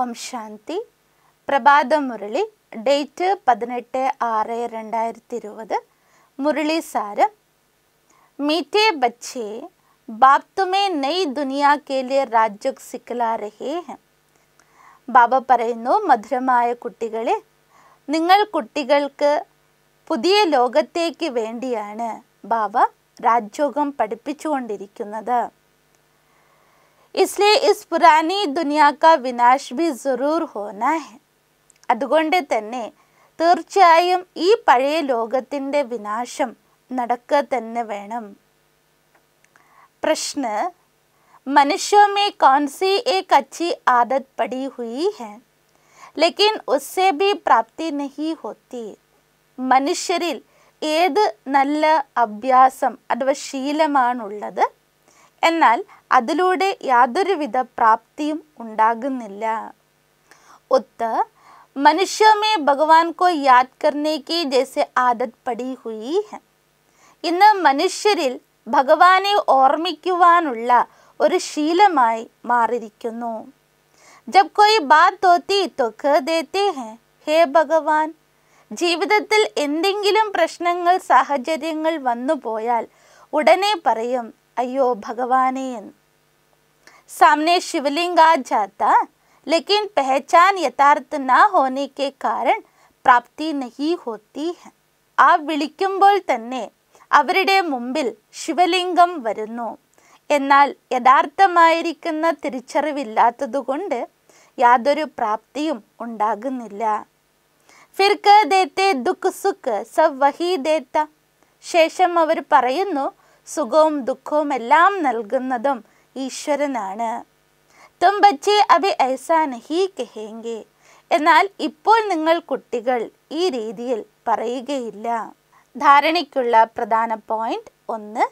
ഓം ശാന്തി പ്രഭാത മുരളി ഡേറ്റ് പതിനെട്ട് ആറ് രണ്ടായിരത്തി ഇരുപത് മുരളി സാര മീറ്റേ ബച്ചേ ബാബ് തുമേ നെയ് ദുനിയാ കേലെ രാജ്യം സിക്കലാ ബാബ പറയുന്നു മധുരമായ കുട്ടികളെ നിങ്ങൾ കുട്ടികൾക്ക് പുതിയ ലോകത്തേക്ക് വേണ്ടിയാണ് ബാബ രാജ്യോഗം പഠിപ്പിച്ചുകൊണ്ടിരിക്കുന്നത് इसलिए इस पुरानी दुनिया का വിനാശ് ബി ജറൂർ ഹോന ഹെ അതുകൊണ്ട് തന്നെ തീർച്ചയായും ഈ പഴയ ലോകത്തിൻ്റെ വിനാശം നടക്കുക തന്നെ വേണം പ്രശ്ന मनुष्यों में कौन सी एक अच्छी आदत पड़ी हुई है लेकिन उससे भी प्राप्ति नहीं होती മനുഷ്യരിൽ ഏത് നല്ല അഭ്യാസം അഥവാ ശീലമാണുള്ളത് എന്നാൽ അതിലൂടെ യാതൊരുവിധ പ്രാപ്തിയും ഉണ്ടാകുന്നില്ല ഒത്ത് മനുഷ്യമേ ഭഗവാൻ കോ യാദ് കർണേ കി ആദത് പടി ഹുയി ഇന്ന് മനുഷ്യരിൽ ഭഗവാനെ ഓർമ്മിക്കുവാനുള്ള ഒരു ശീലമായി മാറിയിരിക്കുന്നു ജബ് കോയി ബാത്ത് തോത്തി തൊക്ക് ദേത്തേ ഹെ ഹേ ഭഗവാൻ ജീവിതത്തിൽ എന്തെങ്കിലും പ്രശ്നങ്ങൾ സാഹചര്യങ്ങൾ വന്നു പോയാൽ ഉടനെ പറയും अयो भगवाने सामने शिवलिंग आ जाता लेकिन पहचान यथार्थ ना होने के कारण പ്രാപ്തി നഹി ഹോത്തി ആ വിളിക്കുമ്പോൾ തന്നെ അവരുടെ മുമ്പിൽ ശിവലിംഗം വരുന്നു എന്നാൽ യഥാർത്ഥമായിരിക്കുന്ന തിരിച്ചറിവില്ലാത്തതുകൊണ്ട് യാതൊരു പ്രാപ്തിയും ഉണ്ടാകുന്നില്ല ഫിർക്ക് ദേത്തെ ദുഃഖ് സുഖ് സബ് വഹി ദേത്ത ശേഷം അവർ പറയുന്നു സുഖവും ദുഃഖവും എല്ലാം നൽകുന്നതും ഈശ്വരനാണ് തും ബച്ചേ അബി ഐസാൻ ഹി കെഹേങ്കെ എന്നാൽ ഇപ്പോൾ നിങ്ങൾ കുട്ടികൾ ഈ രീതിയിൽ പറയുകയില്ല ധാരണയ്ക്കുള്ള പ്രധാന പോയിന്റ് ഒന്ന്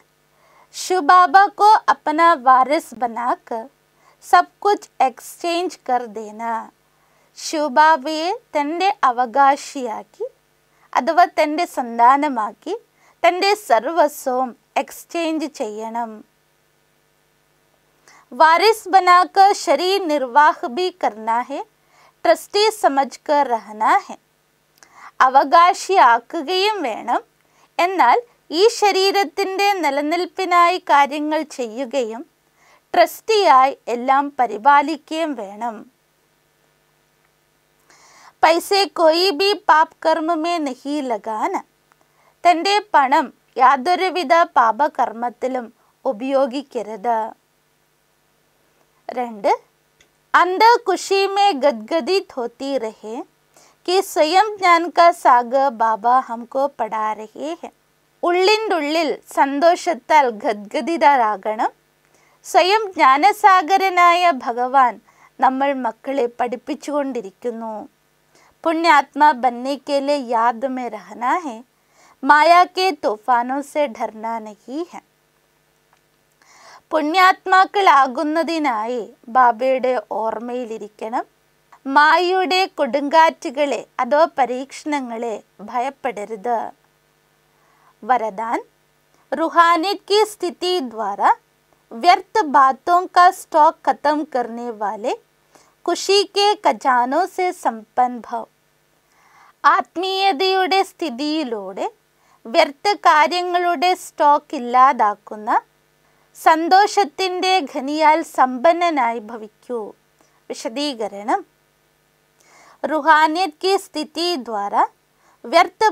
ശുബാബ കോ അപ്പന വാരിസ് ബനാക്ക് സബ് കുച്ച് എക്സ്ചേഞ്ച് കർദേന ശുബാബയെ തൻ്റെ അവകാശിയാക്കി അഥവാ തൻ്റെ സന്താനമാക്കി തൻ്റെ സർവസ്വവും എക്സ്ചേഞ്ച് ചെയ്യണം വാരിസ് बनाकर ശരീ നിർവാഹ് ബി करना ട്രസ്റ്റി സമജ് കർ റഹനാഹെ അവകാശിയാക്കുകയും വേണം എന്നാൽ ഈ ശരീരത്തിൻ്റെ നിലനിൽപ്പിനായി കാര്യങ്ങൾ ചെയ്യുകയും ട്രസ്റ്റിയായി എല്ലാം പരിപാലിക്കുകയും വേണം പൈസ കൊയ്ബി ബി പാപ് കർമ്മമേ നഹി ലഗാന തൻ്റെ പണം याद पापकर्म उपयोग अंदर खुशी में गदगदित होती रहे कि स्वयं ज्ञान का सागर बाबा हमको पढ़ा रहे हैं उल्लिंदुल्लिल संतोषता गदगदिदरागण स्वयं ज्ञान सागरन भगवा नम्म मे पढ़िप्चि पुण्यात्मा बनने के लिए याद में रहना है माया के तूफानों से डरना नहीं है പുണ്യാത്മാക്കളാകുന്നതിനായി ബാബയുടെ ഓർമ്മയിലിരിക്കണം മായയുടെ കൊടുങ്കാറ്റുകളെ അതോ പരീക്ഷണങ്ങളെ ഭയപ്പെടരുത് വരദാൻ रूहानियत की स्थिति द्वारा व्यर्थ बातों का स्टॉक खत्म करने वाले खुशी के खजानों से സമ്പന്ന ഭവ് ആത്മീയതയുടെ സ്ഥിതിയിലൂടെ വ്യർത്ഥ കാര്യങ്ങളുടെ സ്റ്റോക്ക് ഇല്ലാതാക്കുന്ന സന്തോഷത്തിൻ്റെ ഖനിയാൽ സമ്പന്നനായി ഭവിക്കൂ വിശദീകരണം റുഹാനിയത് की സ്ഥിതി ദ്വാര വ്യർത്ഥ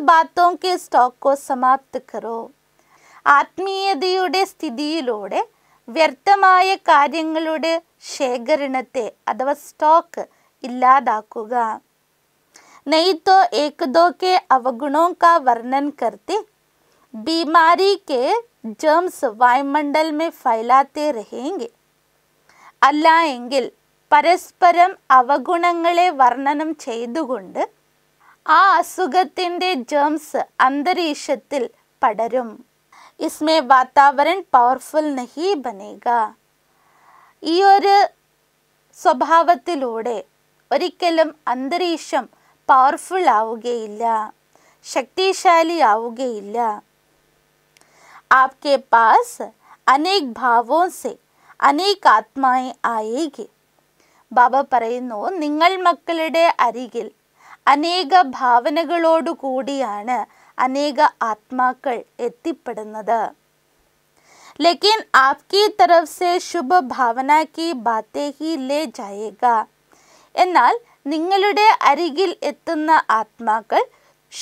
കെ സ്റ്റോക്കോ സമാപ്ത് കറോ ആത്മീയതയുടെ സ്ഥിതിയിലൂടെ വ്യർത്ഥമായ കാര്യങ്ങളുടെ ശേഖരണത്തെ അഥവാ സ്റ്റോക്ക് ഇല്ലാതാക്കുക नहीं तो एक दो के अवगुणों का वर्णन करते बीमारी के जर्म्स वायुमंडल में फैलाते रहेंगे അല്ല എങ്കിൽ പരസ്പരം അവഗുണങ്ങളെ വർണ്ണനം ചെയ്തുകൊണ്ട് ആ അസുഖത്തിൻ്റെ ജേംസ് അന്തരീക്ഷത്തിൽ പടരും ഇസ്മേ വാതാവരൺ പവർഫുൾ നഹി ബനേക ഈ ഒരു സ്വഭാവത്തിലൂടെ ഒരിക്കലും അന്തരീക്ഷം പവർഫുൾ ആവുകയില്ല ശക്तिशाली ആവുകയില്ല आपके पास അനേക ഭാവോं से അനേക ആത്മായെ ആയേകി ബാബ പറയുന്നു നിങ്ങൾ മക്കളുടെ അരികിൽ അനേക ഭാവനകളോടുകൂടിയാണ് അനേക ആത്മാക്കൾ എത്തിപ്പെടുന്നത് लेकिन ആപ്കി तरफ സെ ശുഭ भावना की बातें ही ले എന്നാൽ നിങ്ങളുടെ അരികിൽ എത്തുന്ന ആത്മാക്കൾ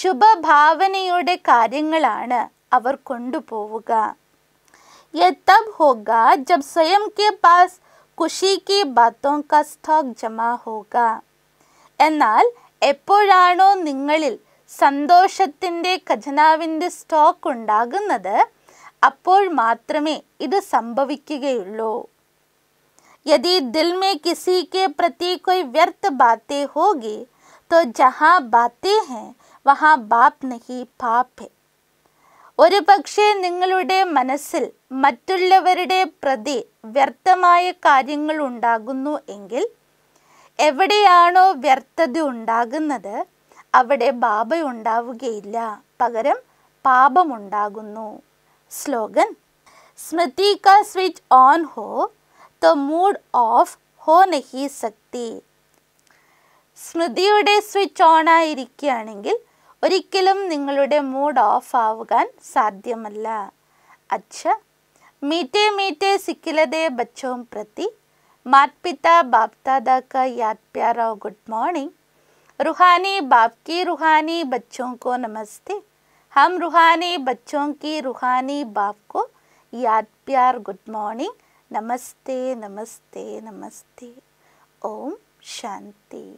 ശുഭഭാവനയുടെ കാര്യങ്ങളാണ് അവർ കൊണ്ടുപോവുക तब होगा जब स्वयं के पास खुशी की बातों का എന്നാൽ എപ്പോഴാണോ നിങ്ങളിൽ സന്തോഷത്തിൻ്റെ ഖജനാവിൻ്റെ സ്റ്റോക്ക് ഉണ്ടാകുന്നത് അപ്പോൾ മാത്രമേ ഇത് സംഭവിക്കുകയുള്ളൂ यदि दिल में किसी के प्रति कोई व्यर्थ बातें होगी तो जहाँ बातें हैं വഹാ ബാപ് നഹി പാപ് ഒരു പക്ഷേ നിങ്ങളുടെ മനസ്സിൽ മറ്റുള്ളവരുടെ പ്രതി വ്യർത്ഥമായ കാര്യങ്ങൾ ഉണ്ടാകുന്നു എങ്കിൽ എവിടെയാണോ വ്യർത്ഥത ഉണ്ടാകുന്നത് അവിടെ ബാബ ഉണ്ടാവുകയില്ല പകരം പാപമുണ്ടാകുന്നു സ്ലോഗൻ സ്മൃതി കാ സ്വിച്ച് ഓൺ ഹോ उसका मूड ऑफ हो नहीं सकती സ്മൃതിയുടെ സ്വിച്ച് ഓൺ ആയിരിക്കുകയാണെങ്കിൽ ഒരിക്കലും നിങ്ങളുടെ മൂഡ് ഓഫ് ആവുകാൻ സാധ്യമല്ല അച്ഛ മീറ്റേ മീറ്റേ സിക്കിലതേ ബച്ചവും പ്രതി മാത്പിത ബാപ്താദാക്ക യാദ് പ്യാറോ ഗുഡ് മോർണിംഗ് रूहानी बाप की रूहानी बच्चों को नमस्ते हम रूहानी बच्चों की रूहानी बाप को याद प्यार गुड मॉर्निंग नमस्ते नमस्ते नमस्ते ओम शांति